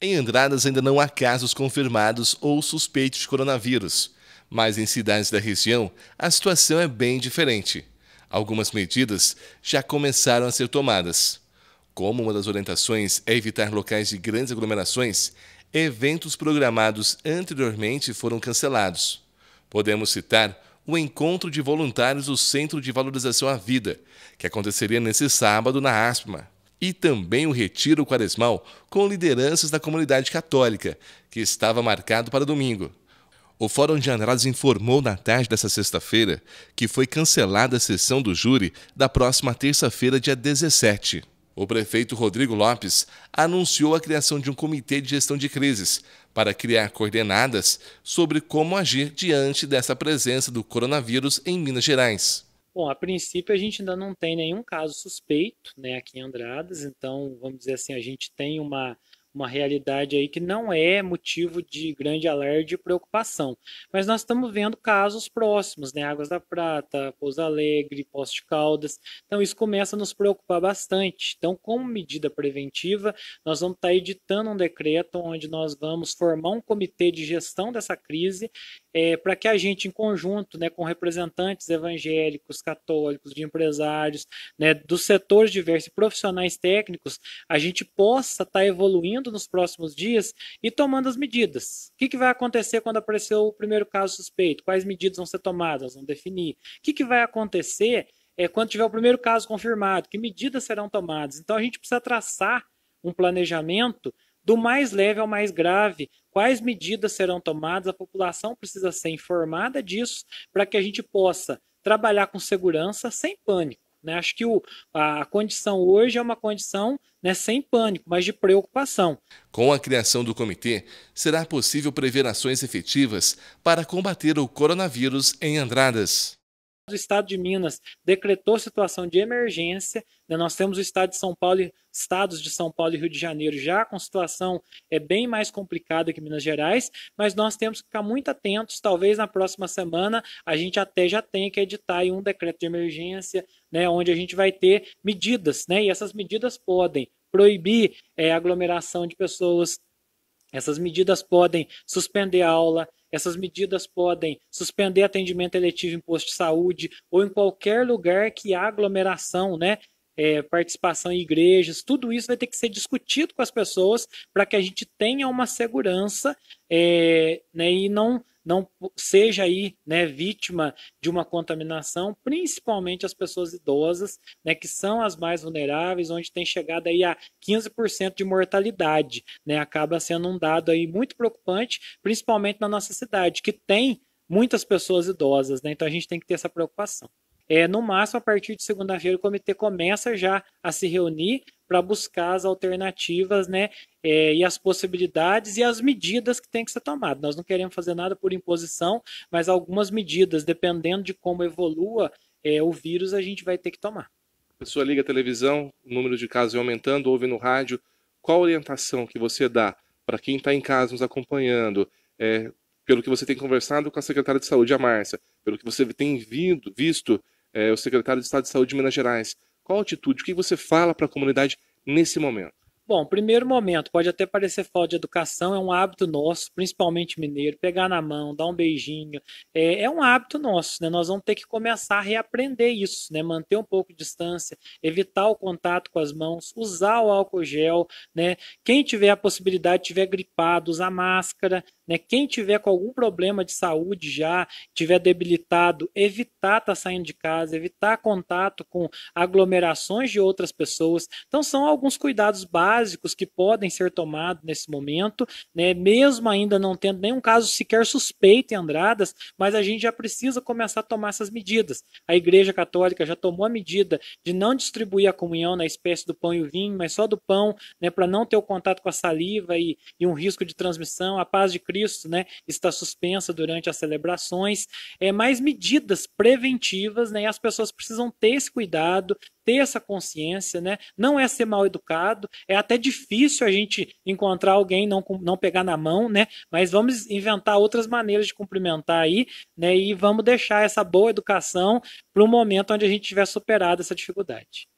Em Andradas ainda não há casos confirmados ou suspeitos de coronavírus, mas em cidades da região a situação é bem diferente. Algumas medidas já começaram a ser tomadas. Como uma das orientações é evitar locais de grandes aglomerações, eventos programados anteriormente foram cancelados. Podemos citar o encontro de voluntários do Centro de Valorização à Vida, que aconteceria nesse sábado na Aspma e também o retiro quaresmal com lideranças da comunidade católica, que estava marcado para domingo. O Fórum de Andradas informou na tarde dessa sexta-feira que foi cancelada a sessão do júri da próxima terça-feira, dia 17. O prefeito Rodrigo Lopes anunciou a criação de um comitê de gestão de crises para criar coordenadas sobre como agir diante dessa presença do coronavírus em Minas Gerais. Bom, a princípio a gente ainda não tem nenhum caso suspeito né, aqui em Andradas, então vamos dizer assim, a gente tem uma, uma realidade aí que não é motivo de grande alarde e preocupação. Mas nós estamos vendo casos próximos, né? Águas da Prata, Pouso Alegre, Poço Caldas. Então isso começa a nos preocupar bastante. Então, como medida preventiva, nós vamos estar editando um decreto onde nós vamos formar um comitê de gestão dessa crise é, para que a gente, em conjunto, né, com representantes evangélicos, católicos, de empresários, né, dos setores diversos e profissionais técnicos, a gente possa estar tá evoluindo nos próximos dias e tomando as medidas. O que, que vai acontecer quando aparecer o primeiro caso suspeito? Quais medidas vão ser tomadas? Vão definir. O que, que vai acontecer é, quando tiver o primeiro caso confirmado? Que medidas serão tomadas? Então a gente precisa traçar um planejamento do mais leve ao mais grave, quais medidas serão tomadas? A população precisa ser informada disso para que a gente possa trabalhar com segurança sem pânico. Né? Acho que o, a condição hoje é uma condição né, sem pânico, mas de preocupação. Com a criação do comitê, será possível prever ações efetivas para combater o coronavírus em Andradas do estado de Minas decretou situação de emergência. Né? Nós temos o estado de São Paulo, estados de São Paulo e Rio de Janeiro já com situação é bem mais complicada que Minas Gerais, mas nós temos que ficar muito atentos. Talvez na próxima semana a gente até já tenha que editar um decreto de emergência, né? onde a gente vai ter medidas, né? E essas medidas podem proibir é, aglomeração de pessoas essas medidas podem suspender a aula, essas medidas podem suspender atendimento eletivo em posto de saúde ou em qualquer lugar que há aglomeração, né? é, participação em igrejas, tudo isso vai ter que ser discutido com as pessoas para que a gente tenha uma segurança é, né, e não não seja aí né, vítima de uma contaminação, principalmente as pessoas idosas, né, que são as mais vulneráveis, onde tem chegado aí a 15% de mortalidade, né, acaba sendo um dado aí muito preocupante, principalmente na nossa cidade, que tem muitas pessoas idosas, né, então a gente tem que ter essa preocupação. É, no máximo, a partir de segunda-feira, o comitê começa já a se reunir para buscar as alternativas né, é, e as possibilidades e as medidas que têm que ser tomadas. Nós não queremos fazer nada por imposição, mas algumas medidas, dependendo de como evolua é, o vírus, a gente vai ter que tomar. pessoa liga a televisão, o número de casos é aumentando, ouve no rádio. Qual a orientação que você dá para quem está em casa nos acompanhando? É, pelo que você tem conversado com a secretária de saúde, a Márcia, pelo que você tem vindo, visto é, o secretário de Estado de Saúde de Minas Gerais. Qual a atitude? O que você fala para a comunidade nesse momento? Bom, primeiro momento, pode até parecer falta de educação, é um hábito nosso, principalmente mineiro, pegar na mão, dar um beijinho, é, é, um hábito nosso, né? Nós vamos ter que começar a reaprender isso, né? Manter um pouco de distância, evitar o contato com as mãos, usar o álcool gel, né? Quem tiver a possibilidade, tiver gripado, usar máscara, né? Quem tiver com algum problema de saúde já, tiver debilitado, evitar estar tá saindo de casa, evitar contato com aglomerações de outras pessoas. Então, são alguns cuidados básicos básicos que podem ser tomados nesse momento, né? mesmo ainda não tendo nenhum caso sequer suspeito em Andradas, mas a gente já precisa começar a tomar essas medidas. A Igreja Católica já tomou a medida de não distribuir a comunhão na espécie do pão e o vinho, mas só do pão, né? para não ter o contato com a saliva e, e um risco de transmissão. A paz de Cristo né? está suspensa durante as celebrações. É, mais medidas preventivas, né? e as pessoas precisam ter esse cuidado, ter essa consciência, né? Não é ser mal educado, é até difícil a gente encontrar alguém não não pegar na mão, né? Mas vamos inventar outras maneiras de cumprimentar aí, né? E vamos deixar essa boa educação para o momento onde a gente tiver superado essa dificuldade.